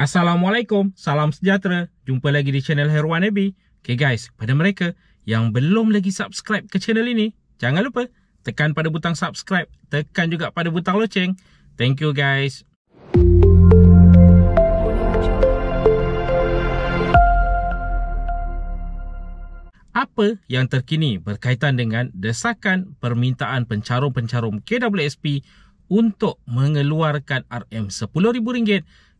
Assalamualaikum, salam sejahtera. Jumpa lagi di channel Herwan Abi. Okay guys, pada mereka yang belum lagi subscribe ke channel ini, jangan lupa tekan pada butang subscribe, tekan juga pada butang loceng. Thank you guys. Apa yang terkini berkaitan dengan desakan permintaan pencarum-pencarum KWSP untuk mengeluarkan RM10,000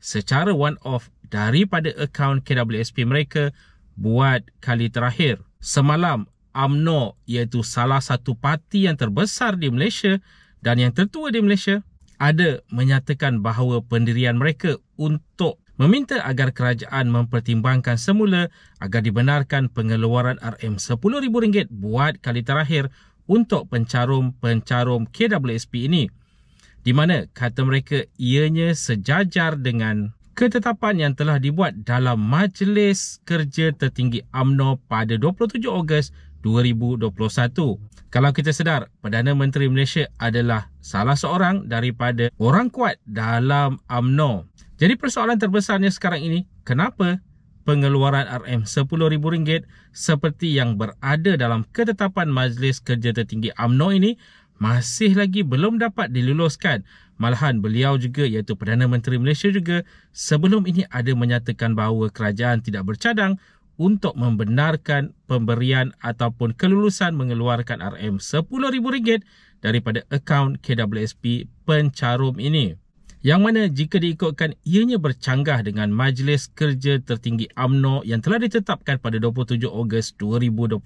secara one-off daripada akaun KWSP mereka buat kali terakhir. Semalam, AMNO iaitu salah satu parti yang terbesar di Malaysia dan yang tertua di Malaysia ada menyatakan bahawa pendirian mereka untuk meminta agar kerajaan mempertimbangkan semula agar dibenarkan pengeluaran RM10,000 buat kali terakhir untuk pencarum-pencarum KWSP ini di mana kata mereka ianya sejajar dengan ketetapan yang telah dibuat dalam Majlis Kerja Tertinggi AMNO pada 27 Ogos 2021. Kalau kita sedar, Perdana Menteri Malaysia adalah salah seorang daripada orang kuat dalam AMNO. Jadi persoalan terbesarnya sekarang ini, kenapa pengeluaran RM10,000 seperti yang berada dalam ketetapan Majlis Kerja Tertinggi AMNO ini masih lagi belum dapat diluluskan. Malahan beliau juga iaitu Perdana Menteri Malaysia juga sebelum ini ada menyatakan bahawa kerajaan tidak bercadang untuk membenarkan pemberian ataupun kelulusan mengeluarkan RM10,000 daripada akaun KWSP pencarum ini yang mana jika diikutkan ianya bercanggah dengan Majlis Kerja Tertinggi AMNO yang telah ditetapkan pada 27 Ogos 2021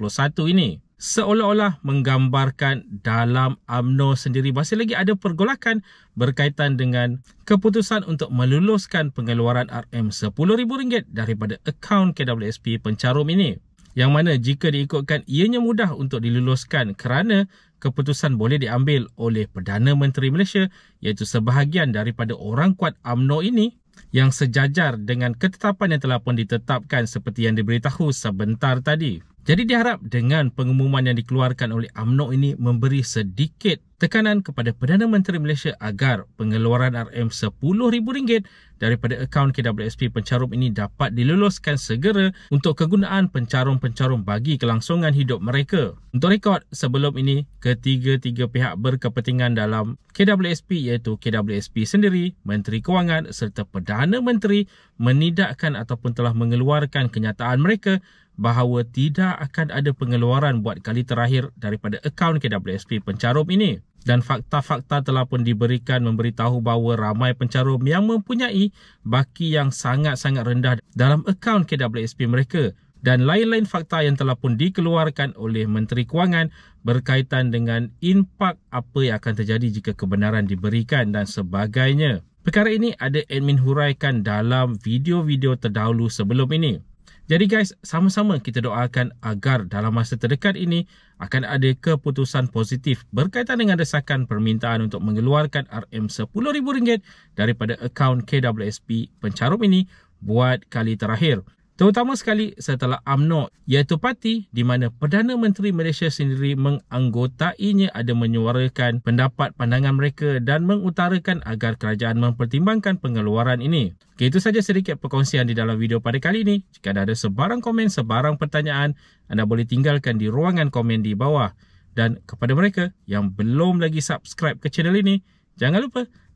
ini seolah-olah menggambarkan dalam AMNO sendiri masih lagi ada pergolakan berkaitan dengan keputusan untuk meluluskan pengeluaran RM10,000 daripada akaun KWSP pencarum ini. Yang mana jika diikutkan ianya mudah untuk diluluskan kerana keputusan boleh diambil oleh Perdana Menteri Malaysia iaitu sebahagian daripada orang kuat AMNO ini yang sejajar dengan ketetapan yang telah pun ditetapkan seperti yang diberitahu sebentar tadi. Jadi diharap dengan pengumuman yang dikeluarkan oleh AMNO ini memberi sedikit tekanan kepada Perdana Menteri Malaysia agar pengeluaran RM10,000 daripada akaun KWSP pencarum ini dapat diluluskan segera untuk kegunaan pencarum-pencarum bagi kelangsungan hidup mereka. Untuk rekod, sebelum ini ketiga-tiga pihak berkepentingan dalam KWSP iaitu KWSP sendiri, Menteri Kewangan serta Perdana Menteri menidakkan ataupun telah mengeluarkan kenyataan mereka bahawa tidak akan ada pengeluaran buat kali terakhir daripada akaun KWSP pencarum ini dan fakta-fakta telah pun diberikan memberitahu bahawa ramai pencarum yang mempunyai baki yang sangat-sangat rendah dalam akaun KWSP mereka dan lain-lain fakta yang telah pun dikeluarkan oleh Menteri Kewangan berkaitan dengan impak apa yang akan terjadi jika kebenaran diberikan dan sebagainya. Perkara ini ada admin huraikan dalam video-video terdahulu sebelum ini. Jadi guys, sama-sama kita doakan agar dalam masa terdekat ini akan ada keputusan positif berkaitan dengan desakan permintaan untuk mengeluarkan RM10,000 daripada akaun KWSP pencarum ini buat kali terakhir. Terutama sekali setelah UMNO iaitu parti di mana Perdana Menteri Malaysia sendiri menganggotainya ada menyuarakan pendapat pandangan mereka dan mengutarakan agar kerajaan mempertimbangkan pengeluaran ini. Okay, itu saja sedikit perkongsian di dalam video pada kali ini. Jika anda ada sebarang komen, sebarang pertanyaan, anda boleh tinggalkan di ruangan komen di bawah. Dan kepada mereka yang belum lagi subscribe ke channel ini, jangan lupa